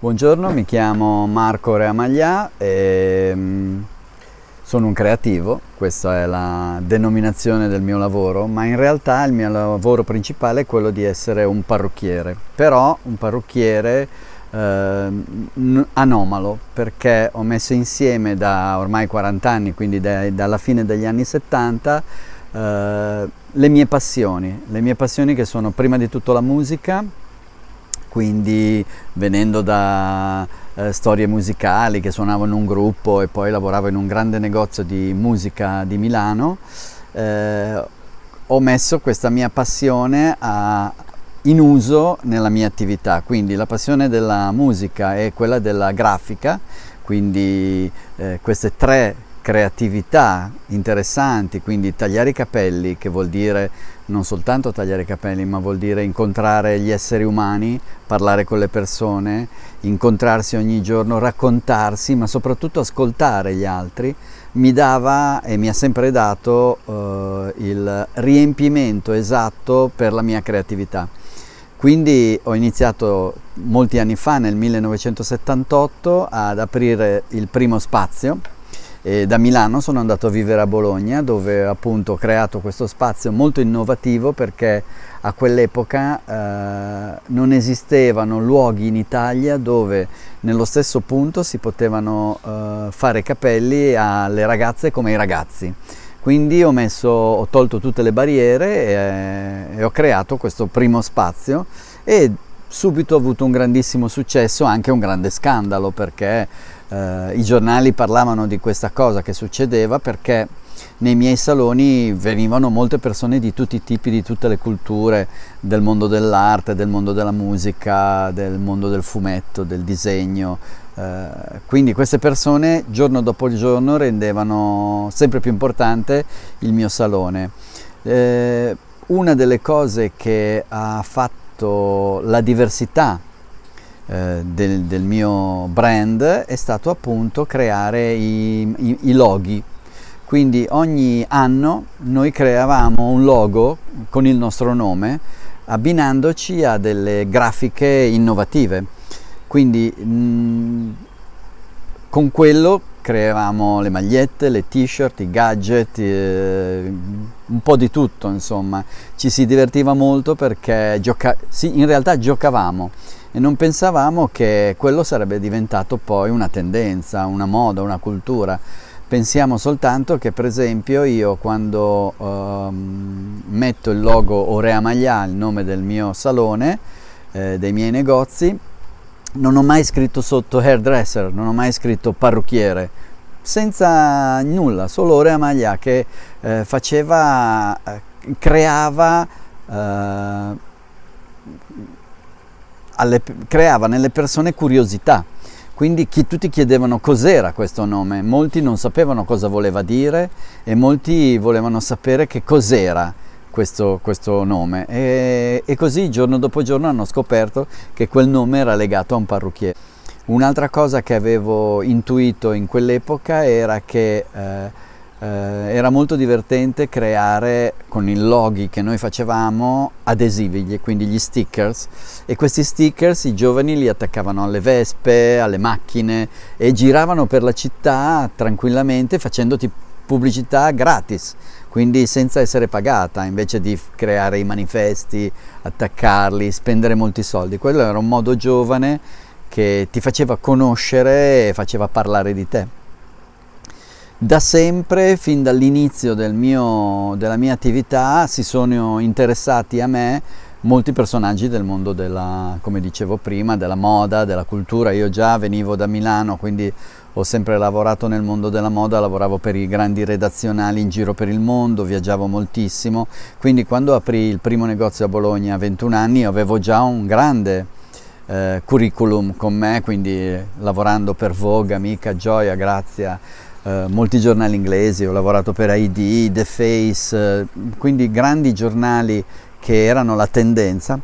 Buongiorno, mi chiamo Marco Reamaglià e ehm, sono un creativo, questa è la denominazione del mio lavoro, ma in realtà il mio lavoro principale è quello di essere un parrucchiere, però un parrucchiere eh, anomalo perché ho messo insieme da ormai 40 anni, quindi da, dalla fine degli anni 70, eh, le mie passioni, le mie passioni che sono prima di tutto la musica, quindi venendo da eh, storie musicali che suonavo in un gruppo e poi lavoravo in un grande negozio di musica di Milano, eh, ho messo questa mia passione a, in uso nella mia attività, quindi la passione della musica e quella della grafica, quindi eh, queste tre creatività interessanti, quindi tagliare i capelli, che vuol dire non soltanto tagliare i capelli, ma vuol dire incontrare gli esseri umani, parlare con le persone, incontrarsi ogni giorno, raccontarsi, ma soprattutto ascoltare gli altri, mi dava e mi ha sempre dato eh, il riempimento esatto per la mia creatività. Quindi ho iniziato molti anni fa, nel 1978, ad aprire il primo spazio e da Milano sono andato a vivere a Bologna dove appunto ho creato questo spazio molto innovativo perché a quell'epoca eh, non esistevano luoghi in Italia dove nello stesso punto si potevano eh, fare capelli alle ragazze come ai ragazzi. Quindi ho, messo, ho tolto tutte le barriere e, eh, e ho creato questo primo spazio e subito ho avuto un grandissimo successo, anche un grande scandalo perché eh, i giornali parlavano di questa cosa che succedeva perché nei miei saloni venivano molte persone di tutti i tipi, di tutte le culture, del mondo dell'arte, del mondo della musica, del mondo del fumetto, del disegno. Eh, quindi queste persone giorno dopo giorno rendevano sempre più importante il mio salone. Eh, una delle cose che ha fatto la diversità eh, del, del, mio brand è stato appunto creare i, i, i loghi. Quindi ogni anno noi creavamo un logo con il nostro nome abbinandoci a delle grafiche innovative. Quindi mh, mm, con quello creavamo le magliette, le t-shirt, i gadget, eh, un po' di tutto insomma. Ci si divertiva molto perché sì, in realtà giocavamo e non pensavamo che quello sarebbe diventato poi una tendenza, una moda, una cultura. Pensiamo soltanto che per esempio io quando eh, metto il logo Orea Maglià, il nome del mio salone, eh, dei miei negozi, non ho mai scritto sotto hairdresser, non ho mai scritto parrucchiere, senza nulla, solo Orea Maglia che eh, faceva, eh, creava, eh, alle, creava nelle persone curiosità. Quindi chi, tutti chiedevano cos'era questo nome, molti non sapevano cosa voleva dire e molti volevano sapere che cos'era questo, questo nome e, e così giorno dopo giorno hanno scoperto che quel nome era legato a un parrucchiere. Un'altra cosa che avevo intuito in quell'epoca era che eh, eh, era molto divertente creare con i loghi che noi facevamo adesivi, quindi gli stickers e questi stickers i giovani li attaccavano alle vespe, alle macchine e giravano per la città tranquillamente facendoti pubblicità gratis quindi senza essere pagata, invece di creare i manifesti, attaccarli, spendere molti soldi. Quello era un modo giovane che ti faceva conoscere e faceva parlare di te. Da sempre, fin dall'inizio del della mia attività, si sono interessati a me molti personaggi del mondo della, come dicevo prima, della moda, della cultura. Io già venivo da Milano, quindi ho sempre lavorato nel mondo della moda, lavoravo per i grandi redazionali in giro per il mondo, viaggiavo moltissimo, quindi quando aprì il primo negozio a Bologna a 21 anni avevo già un grande eh, curriculum con me, quindi lavorando per Vogue, Amica, Gioia, Grazia, eh, molti giornali inglesi, ho lavorato per ID, The Face, eh, quindi grandi giornali che erano la tendenza.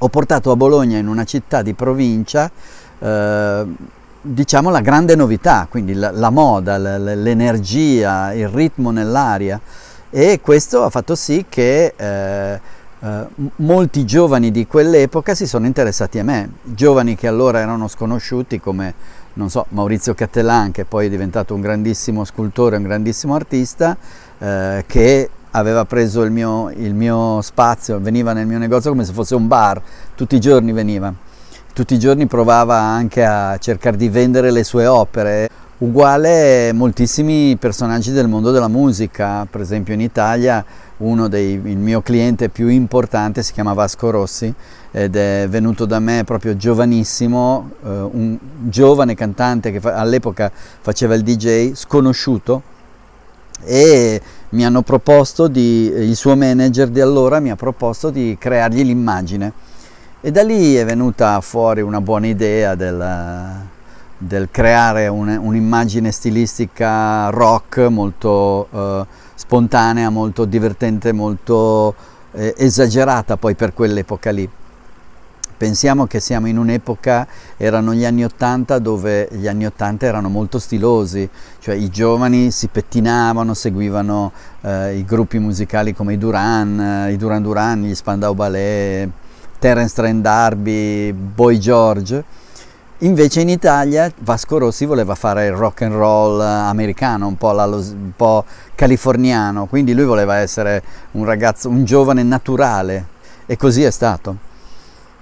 Ho portato a Bologna in una città di provincia eh, diciamo la grande novità, quindi la, la moda, l'energia, il ritmo nell'aria e questo ha fatto sì che eh, eh, molti giovani di quell'epoca si sono interessati a me, giovani che allora erano sconosciuti come non so, Maurizio Cattelan che poi è diventato un grandissimo scultore, un grandissimo artista eh, che aveva preso il mio, il mio spazio, veniva nel mio negozio come se fosse un bar, tutti i giorni veniva tutti i giorni provava anche a cercare di vendere le sue opere. Uguale moltissimi personaggi del mondo della musica, per esempio in Italia uno dei il mio cliente più importante si chiama Vasco Rossi ed è venuto da me proprio giovanissimo, eh, un giovane cantante che fa, all'epoca faceva il DJ, sconosciuto e mi hanno proposto di il suo manager di allora mi ha proposto di creargli l'immagine e da lì è venuta fuori una buona idea del, del creare un'immagine stilistica rock molto eh, spontanea, molto divertente, molto eh, esagerata poi per quell'epoca lì. Pensiamo che siamo in un'epoca, erano gli anni Ottanta, dove gli anni Ottanta erano molto stilosi, cioè i giovani si pettinavano, seguivano eh, i gruppi musicali come i Duran, eh, i Duran Duran, gli Spandau Ballet, Terence Trent D'Arby, Boy George. Invece in Italia Vasco Rossi voleva fare il rock and roll eh, americano, un po', la, un po californiano, quindi lui voleva essere un ragazzo, un giovane naturale e così è stato.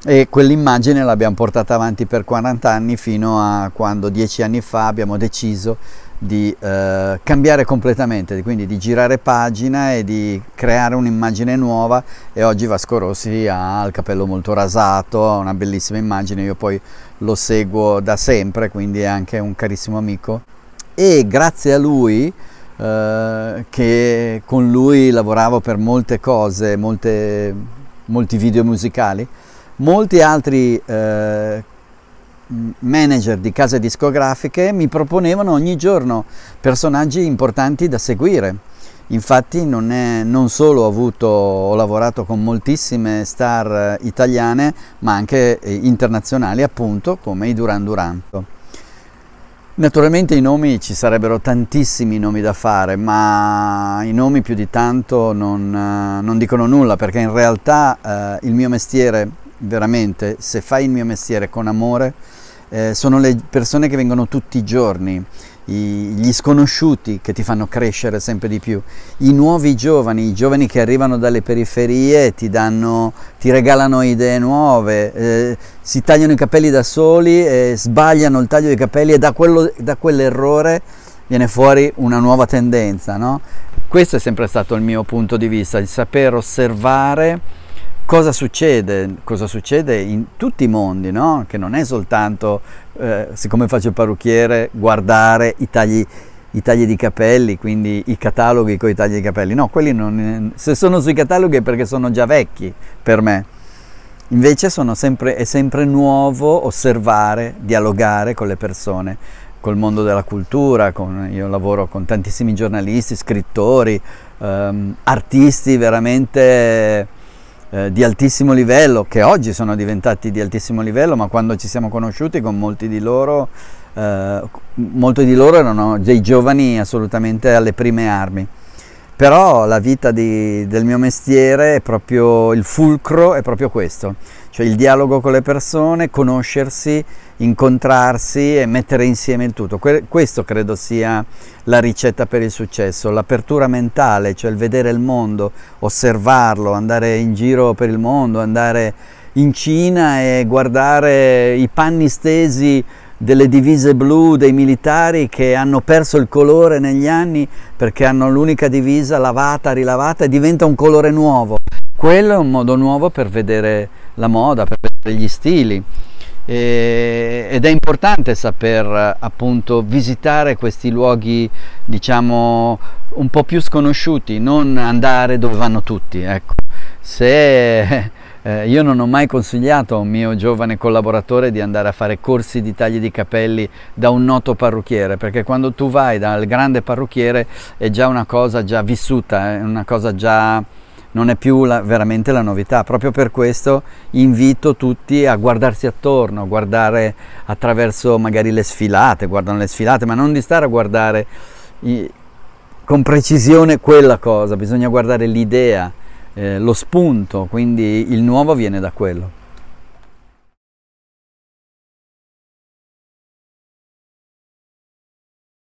E quell'immagine l'abbiamo portata avanti per 40 anni fino a quando dieci anni fa abbiamo deciso di eh, cambiare completamente, quindi di girare pagina e di creare un'immagine nuova e oggi Vasco Rossi ha il capello molto rasato, ha una bellissima immagine, io poi lo seguo da sempre, quindi è anche un carissimo amico e grazie a lui eh, che con lui lavoravo per molte cose, molte, molti video musicali, molti altri eh, manager di case discografiche mi proponevano ogni giorno personaggi importanti da seguire. Infatti non, è, non solo ho, avuto, ho, lavorato con moltissime star eh, italiane, ma anche eh, internazionali appunto, come i Duran Duran. Naturalmente i nomi ci sarebbero tantissimi nomi da fare, ma i nomi più di tanto non, eh, non dicono nulla, perché in realtà eh, il mio mestiere veramente, se fai il mio mestiere con amore, eh, sono le persone che vengono tutti i giorni, i, gli sconosciuti che ti fanno crescere sempre di più, i nuovi giovani, i giovani che arrivano dalle periferie, ti, danno, ti regalano idee nuove, eh, si tagliano i capelli da soli, eh, sbagliano il taglio dei capelli e da, quello, da quell'errore viene fuori una nuova tendenza. No? Questo è sempre stato il mio punto di vista, il saper osservare cosa succede? Cosa succede in tutti i mondi, no? che non è soltanto, eh, siccome faccio il parrucchiere, guardare i tagli, i tagli, di capelli, quindi i cataloghi con i tagli di capelli. No, quelli non, se sono sui cataloghi è perché sono già vecchi per me. Invece sempre, è sempre nuovo osservare, dialogare con le persone, col mondo della cultura, con, io lavoro con tantissimi giornalisti, scrittori, ehm, artisti veramente eh, di altissimo livello, che oggi sono diventati di altissimo livello, ma quando ci siamo conosciuti con molti di loro, eh, molti di loro erano dei giovani assolutamente alle prime armi. Però la vita di, del mio mestiere è proprio il fulcro, è proprio questo, cioè il dialogo con le persone, conoscersi, incontrarsi e mettere insieme il tutto. Que questo credo sia la ricetta per il successo, l'apertura mentale, cioè il vedere il mondo, osservarlo, andare in giro per il mondo, andare in Cina e guardare i panni stesi delle divise blu dei militari che hanno perso il colore negli anni perché hanno l'unica divisa lavata, rilavata e diventa un colore nuovo. Quello è un modo nuovo per vedere la moda, per vedere gli stili e, eh, ed è importante saper appunto visitare questi luoghi diciamo un po' più sconosciuti, non andare dove vanno tutti. Ecco. Se eh, eh, io non ho mai consigliato a un mio giovane collaboratore di andare a fare corsi di tagli di capelli da un noto parrucchiere, perché quando tu vai dal grande parrucchiere è già una cosa già vissuta, è una cosa già non è più la, veramente la novità. Proprio per questo invito tutti a guardarsi attorno, a guardare attraverso magari le sfilate, guardano le sfilate, ma non di stare a guardare i, con precisione quella cosa, bisogna guardare l'idea, eh, lo spunto, quindi il nuovo viene da quello.